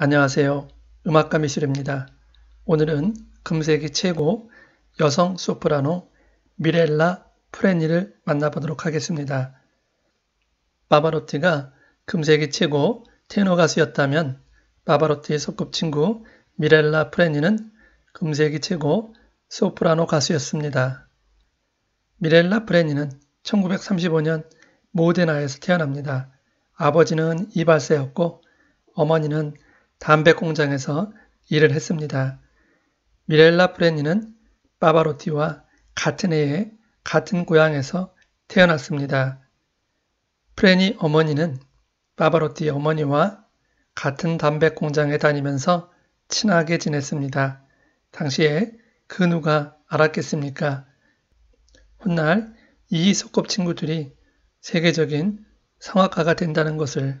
안녕하세요. 음악가 미술입니다. 오늘은 금색이 최고 여성 소프라노 미렐라 프레니를 만나보도록 하겠습니다. 바바로티가 금색이 최고 테너 가수였다면 바바로티의 소꿉친구 미렐라 프레니는 금색이 최고 소프라노 가수였습니다. 미렐라 프레니는 1935년 모데나에서 태어납니다. 아버지는 이발사였고 어머니는 담배 공장에서 일을 했습니다. 미렐라 프레니는 바바로티와 같은 해에 같은 고향에서 태어났습니다. 프레니 어머니는 바바로티 어머니와 같은 담배 공장에 다니면서 친하게 지냈습니다. 당시에 그 누가 알았겠습니까? 훗날 이 소꿉 친구들이 세계적인 성악가가 된다는 것을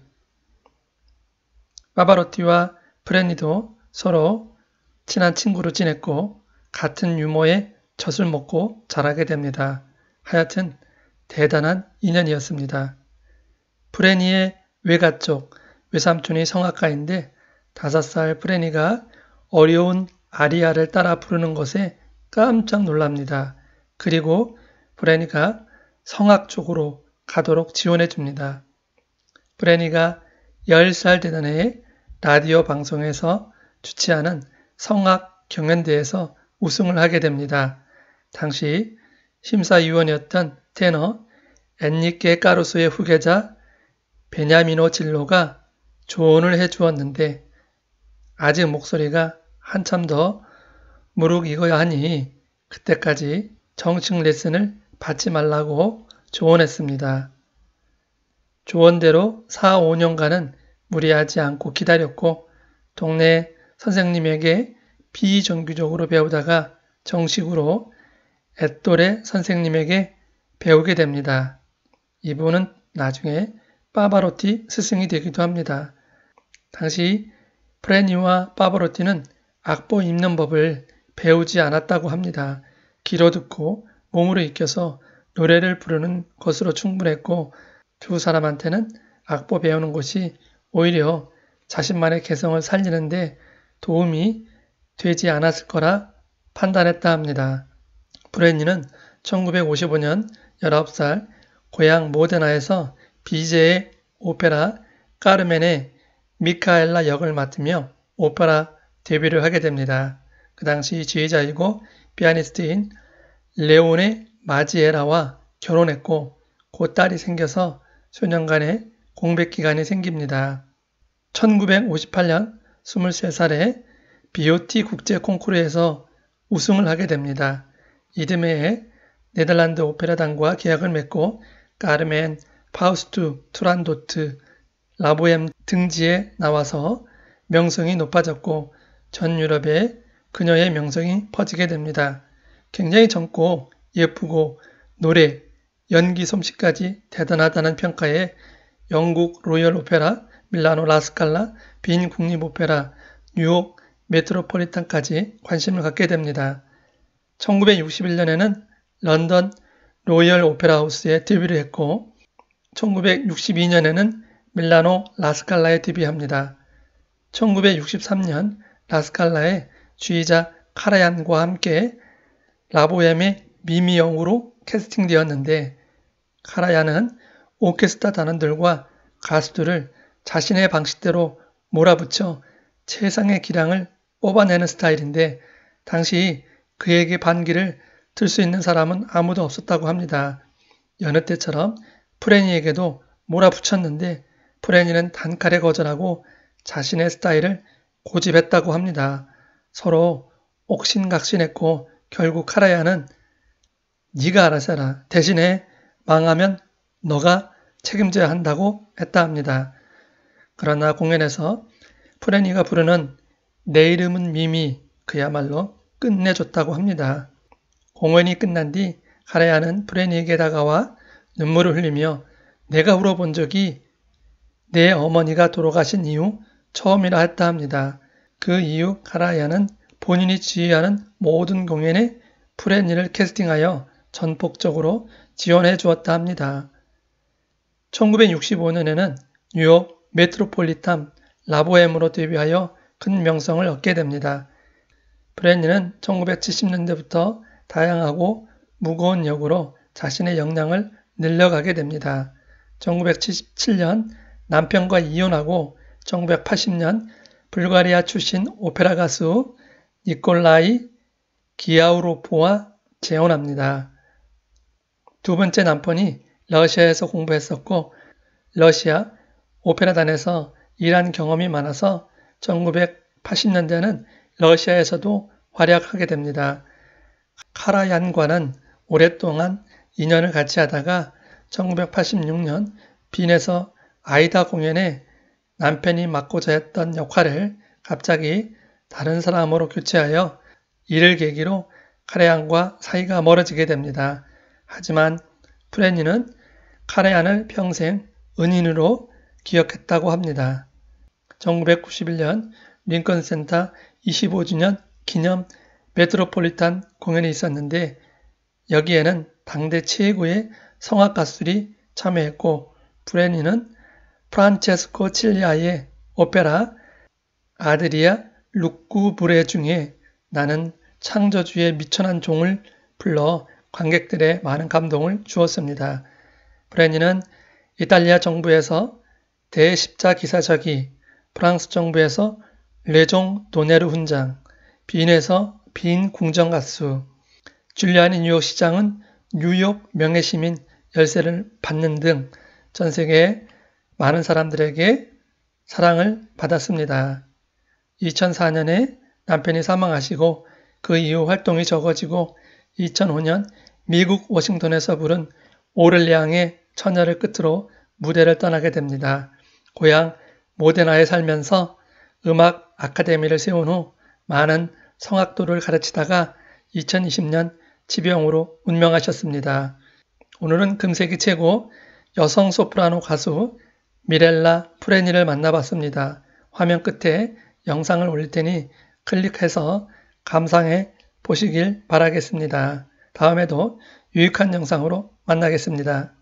파바로티와 브레니도 서로 친한 친구로 지냈고 같은 유모의 젖을 먹고 자라게 됩니다. 하여튼 대단한 인연이었습니다. 브레니의 외가쪽 외삼촌이 성악가인데 5살 브레니가 어려운 아리아를 따라 부르는 것에 깜짝 놀랍니다. 그리고 브레니가 성악 쪽으로 가도록 지원해 줍니다. 브레니가 10살 되던 해에 라디오 방송에서 주최하는 성악 경연대에서 우승을 하게 됩니다. 당시 심사위원이었던 테너 엔니케 까루스의 후계자 베냐미노 진로가 조언을 해 주었는데 아직 목소리가 한참 더 무룩 익어야 하니 그때까지 정식 레슨을 받지 말라고 조언했습니다. 조언대로 4, 5년간은 무리하지 않고 기다렸고 동네 선생님에게 비정규적으로 배우다가 정식으로 앳돌의 선생님에게 배우게 됩니다. 이분은 나중에 파바로티 스승이 되기도 합니다. 당시 프레니와 파바로티는 악보 입는 법을 배우지 않았다고 합니다. 귀로 듣고 몸으로 익혀서 노래를 부르는 것으로 충분했고 두 사람한테는 악보 배우는 것이 오히려 자신만의 개성을 살리는데 도움이 되지 않았을 거라 판단했다 합니다. 브레니는 1955년 19살 고향 모데나에서 b j 의 오페라 까르멘의 미카엘라 역을 맡으며 오페라 데뷔를 하게 됩니다. 그 당시 지휘자이고 피아니스트인 레온의 마지에라와 결혼했고 곧 딸이 생겨서 소년간의 공백 기간이 생깁니다. 1958년 23살에 BOT 국제 콩쿠르에서 우승을 하게 됩니다. 이듬해에 네덜란드 오페라당과 계약을 맺고 까르멘, 파우스트, 투란도트, 라보엠 등지에 나와서 명성이 높아졌고 전 유럽에 그녀의 명성이 퍼지게 됩니다. 굉장히 젊고 예쁘고 노래, 연기 솜씨까지 대단하다는 평가에 영국 로열 오페라, 밀라노 라스칼라, 빈 국립 오페라, 뉴욕 메트로폴리탄까지 관심을 갖게 됩니다. 1961년에는 런던 로열 오페라 하우스에 데뷔를 했고 1962년에는 밀라노 라스칼라에 데뷔합니다. 1963년 라스칼라의 주의자 카라얀과 함께 라보엠의 미미영으로 캐스팅되었는데 카라얀은 오케스트라 단원들과 가수들을 자신의 방식대로 몰아붙여 최상의 기량을 뽑아내는 스타일인데 당시 그에게 반기를 들 수 있는 사람은 아무도 없었다고 합니다. 여느 때처럼 프레니에게도 몰아붙였는데 프레니는 단칼에 거절하고 자신의 스타일을 고집했다고 합니다. 서로 옥신각신했고 결국 카라야는 네가 알아서 해라. 대신에 망하면 너가 책임져야 한다고 했다 합니다. 그러나 공연에서 프레니가 부르는 내 이름은 미미 그야말로 끝내줬다고 합니다. 공연이 끝난 뒤가레아는 프레니에게 다가와 눈물을 흘리며 내가 울어본 적이 내 어머니가 돌아가신 이후 처음이라 했다 합니다. 그 이후 가라야는 본인이 지휘하는 모든 공연에 프레니를 캐스팅하여 전폭적으로 지원해 주었다 합니다. 1965년에는 뉴욕 메트로폴리탄 라보엠으로 데뷔하여 큰 명성을 얻게 됩니다. 브랜니는 1970년대부터 다양하고 무거운 역으로 자신의 역량을 늘려가게 됩니다. 1977년 남편과 이혼하고 1980년 불가리아 출신 오페라 가수 니콜라이 기아우로포와 재혼합니다. 두 번째 남편이 러시아에서 공부했었고 러시아 오페라단에서 일한 경험이 많아서 1980년대는 러시아에서도 활약하게 됩니다. 카라얀과는 오랫동안 인연을 같이 하다가 1986년 빈에서 아이다 공연에 남편이 맡고자 했던 역할을 갑자기 다른 사람으로 교체하여 이를 계기로 카레안과 사이가 멀어지게 됩니다. 하지만 프레니는 카레안을 평생 은인으로 기억했다고 합니다. 1991년 링컨 센터 25주년 기념 메트로폴리탄 공연이 있었는데 여기에는 당대 최고의 성악 가수들이 참여했고 브레니는 프란체스코 칠리아의 오페라 아드리아 루쿠브레 중에 나는 창조주의 미천한 종을 불러 관객들의 많은 감동을 주었습니다. 브레니는 이탈리아 정부에서 대십자 기사적이 프랑스 정부에서 레종 도네르 훈장, 빈에서빈 궁정가수, 줄리안이 뉴욕 시장은 뉴욕 명예시민 열쇠를 받는 등 전 세계 많은 사람들에게 사랑을 받았습니다. 2004년에 남편이 사망하시고 그 이후 활동이 적어지고 2005년 미국 워싱턴에서 부른 오를 양의 처녀를 끝으로 무대를 떠나게 됩니다. 고향 모데나에 살면서 음악 아카데미를 세운 후 많은 성악도를 가르치다가 2020년 지병으로 운명하셨습니다. 오늘은 금세기 최고 여성 소프라노 가수 미렐라 프레니를 만나봤습니다. 화면 끝에 영상을 올릴 테니 클릭해서 감상해 보시길 바라겠습니다. 다음에도 유익한 영상으로 만나겠습니다.